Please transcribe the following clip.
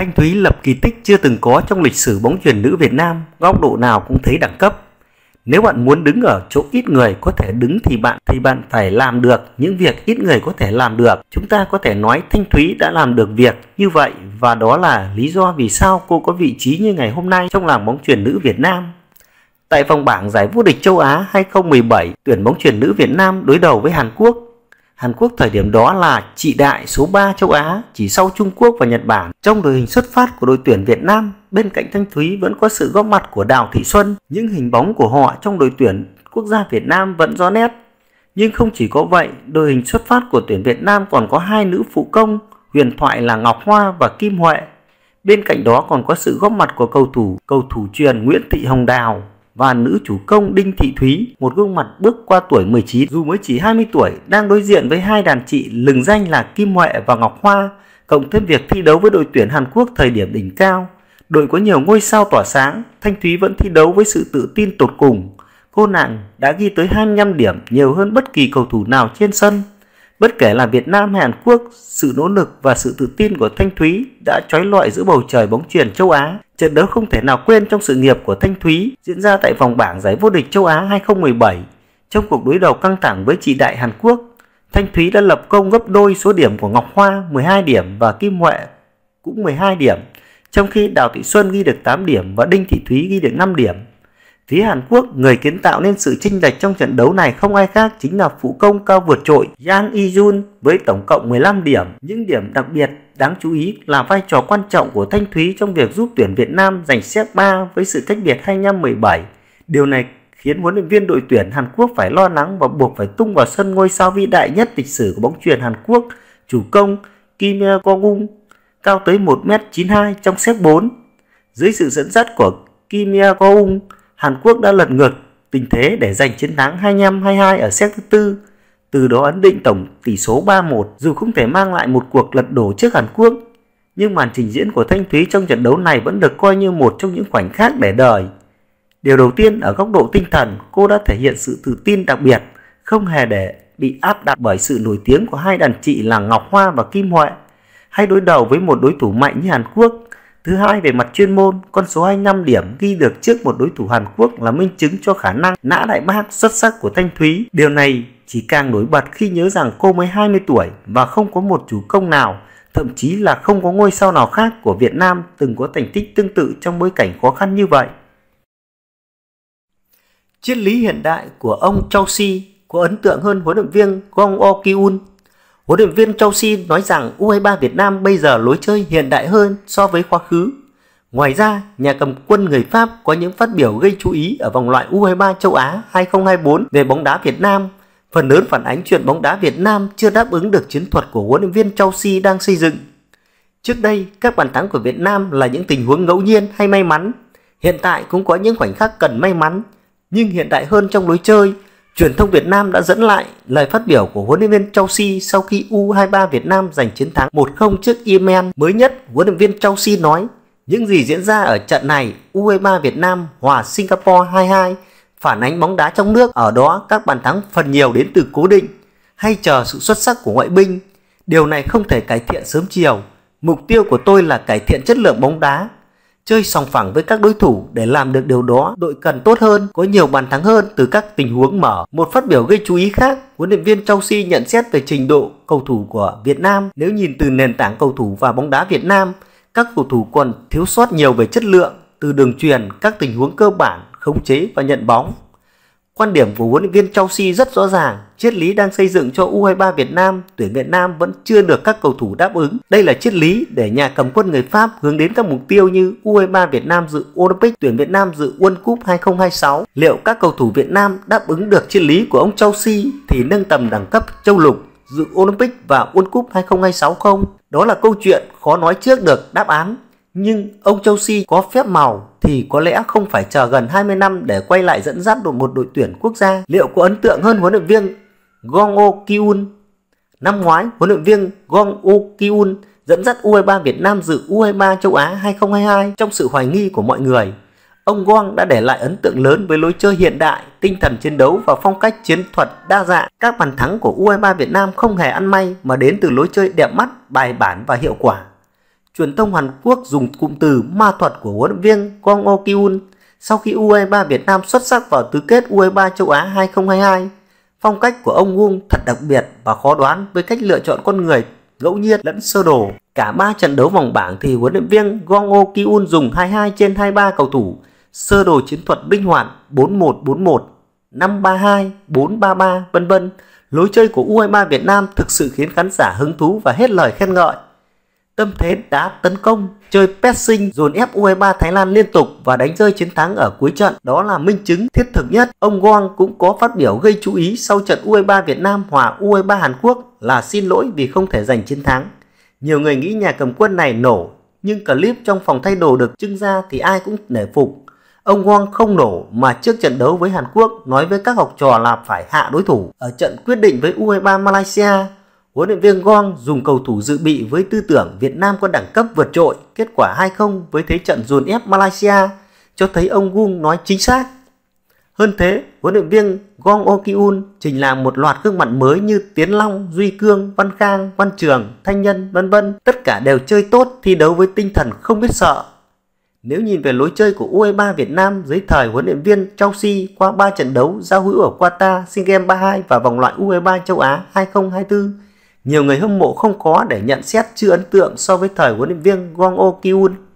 Thanh Thúy lập kỳ tích chưa từng có trong lịch sử bóng truyền nữ Việt Nam, góc độ nào cũng thấy đẳng cấp. Nếu bạn muốn đứng ở chỗ ít người có thể đứng thì bạn thì bạn phải làm được những việc ít người có thể làm được. Chúng ta có thể nói Thanh Thúy đã làm được việc như vậy và đó là lý do vì sao cô có vị trí như ngày hôm nay trong làng bóng truyền nữ Việt Nam. Tại vòng bảng giải vô địch châu Á 2017, tuyển bóng truyền nữ Việt Nam đối đầu với Hàn Quốc Hàn Quốc thời điểm đó là trị đại số 3 châu Á, chỉ sau Trung Quốc và Nhật Bản. Trong đội hình xuất phát của đội tuyển Việt Nam, bên cạnh Thanh Thúy vẫn có sự góp mặt của Đào Thị Xuân. Những hình bóng của họ trong đội tuyển quốc gia Việt Nam vẫn rõ nét. Nhưng không chỉ có vậy, đội hình xuất phát của tuyển Việt Nam còn có hai nữ phụ công, huyền thoại là Ngọc Hoa và Kim Huệ. Bên cạnh đó còn có sự góp mặt của cầu thủ, cầu thủ truyền Nguyễn Thị Hồng Đào, và nữ chủ công Đinh Thị Thúy, một gương mặt bước qua tuổi 19 dù mới chỉ 20 tuổi, đang đối diện với hai đàn chị lừng danh là Kim Huệ và Ngọc Hoa, cộng thêm việc thi đấu với đội tuyển Hàn Quốc thời điểm đỉnh cao. Đội có nhiều ngôi sao tỏa sáng, Thanh Thúy vẫn thi đấu với sự tự tin tột cùng. Cô nàng đã ghi tới 25 điểm nhiều hơn bất kỳ cầu thủ nào trên sân. Bất kể là Việt Nam hay Hàn Quốc, sự nỗ lực và sự tự tin của Thanh Thúy đã trói lọi giữa bầu trời bóng truyền châu Á. Trận đấu không thể nào quên trong sự nghiệp của Thanh Thúy diễn ra tại vòng bảng giải vô địch châu Á 2017. Trong cuộc đối đầu căng thẳng với chị đại Hàn Quốc, Thanh Thúy đã lập công gấp đôi số điểm của Ngọc Hoa 12 điểm và Kim Huệ cũng 12 điểm, trong khi Đào Thị Xuân ghi được 8 điểm và Đinh Thị Thúy ghi được 5 điểm. Phía Hàn Quốc, người kiến tạo nên sự chênh lệch trong trận đấu này không ai khác chính là phụ công cao vượt trội Yang Yi-jun với tổng cộng 15 điểm. Những điểm đặc biệt đáng chú ý là vai trò quan trọng của Thanh Thúy trong việc giúp tuyển Việt Nam giành xếp 3 với sự cách biệt 25-17. Điều này khiến huấn luyện viên đội tuyển Hàn Quốc phải lo lắng và buộc phải tung vào sân ngôi sao vĩ đại nhất lịch sử của bóng truyền Hàn Quốc, chủ công Kim Go-gung cao tới 1m92 trong xếp 4. Dưới sự dẫn dắt của Kim Go-gung, Hàn Quốc đã lật ngược tình thế để giành chiến thắng 25-22 ở set thứ tư, từ đó ấn định tổng tỷ số 3-1 dù không thể mang lại một cuộc lật đổ trước Hàn Quốc. Nhưng màn trình diễn của Thanh Thúy trong trận đấu này vẫn được coi như một trong những khoảnh khắc để đời. Điều đầu tiên ở góc độ tinh thần, cô đã thể hiện sự tự tin đặc biệt, không hề để bị áp đặt bởi sự nổi tiếng của hai đàn chị là Ngọc Hoa và Kim Huệ, hay đối đầu với một đối thủ mạnh như Hàn Quốc Thứ hai về mặt chuyên môn, con số 25 điểm ghi được trước một đối thủ Hàn Quốc là minh chứng cho khả năng nã đại bác xuất sắc của Thanh Thúy. Điều này chỉ càng nổi bật khi nhớ rằng cô mới 20 tuổi và không có một chủ công nào, thậm chí là không có ngôi sao nào khác của Việt Nam từng có thành tích tương tự trong bối cảnh khó khăn như vậy. Triết lý hiện đại của ông Chelsea có ấn tượng hơn huấn luyện viên Gong Oh Ki-un Huấn luyện viên Chelsea nói rằng U23 Việt Nam bây giờ lối chơi hiện đại hơn so với quá khứ. Ngoài ra, nhà cầm quân người Pháp có những phát biểu gây chú ý ở vòng loại U23 châu Á 2024 về bóng đá Việt Nam. Phần lớn phản ánh chuyện bóng đá Việt Nam chưa đáp ứng được chiến thuật của huấn luyện viên Chelsea đang xây dựng. Trước đây, các bàn thắng của Việt Nam là những tình huống ngẫu nhiên hay may mắn. Hiện tại cũng có những khoảnh khắc cần may mắn, nhưng hiện đại hơn trong lối chơi, Truyền thông Việt Nam đã dẫn lại lời phát biểu của huấn luyện viên Chelsea sau khi U23 Việt Nam giành chiến thắng 1-0 trước Yemen. Mới nhất, huấn luyện viên Chelsea nói những gì diễn ra ở trận này U23 Việt Nam hòa Singapore 2-2 phản ánh bóng đá trong nước ở đó các bàn thắng phần nhiều đến từ cố định hay chờ sự xuất sắc của ngoại binh. Điều này không thể cải thiện sớm chiều. Mục tiêu của tôi là cải thiện chất lượng bóng đá chơi sòng phẳng với các đối thủ để làm được điều đó, đội cần tốt hơn, có nhiều bàn thắng hơn từ các tình huống mở. Một phát biểu gây chú ý khác, huấn luyện viên Chelsea nhận xét về trình độ cầu thủ của Việt Nam. Nếu nhìn từ nền tảng cầu thủ và bóng đá Việt Nam, các cầu thủ còn thiếu sót nhiều về chất lượng, từ đường truyền, các tình huống cơ bản, khống chế và nhận bóng. Quan điểm của huấn luyện viên Chelsea rất rõ ràng, triết lý đang xây dựng cho U23 Việt Nam, tuyển Việt Nam vẫn chưa được các cầu thủ đáp ứng. Đây là triết lý để nhà cầm quân người Pháp hướng đến các mục tiêu như U23 Việt Nam dự Olympic, tuyển Việt Nam dự World Cup 2026. Liệu các cầu thủ Việt Nam đáp ứng được triết lý của ông Chelsea thì nâng tầm đẳng cấp châu lục dự Olympic và World Cup 2026 không? Đó là câu chuyện khó nói trước được đáp án. Nhưng ông Chelsea có phép màu thì có lẽ không phải chờ gần 20 năm để quay lại dẫn dắt đội một đội tuyển quốc gia. Liệu có ấn tượng hơn huấn luyện viên Gong O Kyun? Năm ngoái, huấn luyện viên Gong O Kyun dẫn dắt U23 Việt Nam dự U23 châu Á 2022 trong sự hoài nghi của mọi người. Ông Gong đã để lại ấn tượng lớn với lối chơi hiện đại, tinh thần chiến đấu và phong cách chiến thuật đa dạng. Các bàn thắng của U23 Việt Nam không hề ăn may mà đến từ lối chơi đẹp mắt, bài bản và hiệu quả. Truyền thông Hàn Quốc dùng cụm từ ma thuật của huấn luyện viên Kwon Oh Kyun sau khi U23 e Việt Nam xuất sắc vào tứ kết U23 e châu Á 2022. Phong cách của ông Wung thật đặc biệt và khó đoán với cách lựa chọn con người ngẫu nhiên lẫn sơ đồ. Cả 3 trận đấu vòng bảng thì huấn luyện viên Gong Oh ki dùng 22 trên 23 cầu thủ, sơ đồ chiến thuật binh hoạt 4-1-4-1, 5-3-2, 4-3-3 vân vân. Lối chơi của U23 e Việt Nam thực sự khiến khán giả hứng thú và hết lời khen ngợi. Tâm thế đã tấn công, chơi pressing dồn ép U23 e Thái Lan liên tục và đánh rơi chiến thắng ở cuối trận. Đó là minh chứng thiết thực nhất. Ông Wang cũng có phát biểu gây chú ý sau trận U23 e Việt Nam hòa U23 e Hàn Quốc là xin lỗi vì không thể giành chiến thắng. Nhiều người nghĩ nhà cầm quân này nổ, nhưng clip trong phòng thay đồ được trưng ra thì ai cũng nể phục. Ông Wang không nổ mà trước trận đấu với Hàn Quốc nói với các học trò là phải hạ đối thủ. Ở trận quyết định với U23 Malaysia, Huấn luyện viên Gong dùng cầu thủ dự bị với tư tưởng Việt Nam có đẳng cấp vượt trội, kết quả 2-0 với thế trận dồn ép Malaysia cho thấy ông Gung nói chính xác. Hơn thế, huấn luyện viên Gong Okiun trình làm một loạt gương mặt mới như Tiến Long, Duy Cương, Văn Khang, Văn Trường, Thanh Nhân, vân vân, tất cả đều chơi tốt, thi đấu với tinh thần không biết sợ. Nếu nhìn về lối chơi của U23 e Việt Nam dưới thời huấn luyện viên Chelsea qua 3 trận đấu giao hữu ở Qatar, SEA Games 32 và vòng loại U23 e châu Á 2024, nhiều người hâm mộ không có để nhận xét chưa ấn tượng so với thời huấn luyện viên Gong Oh Ki-un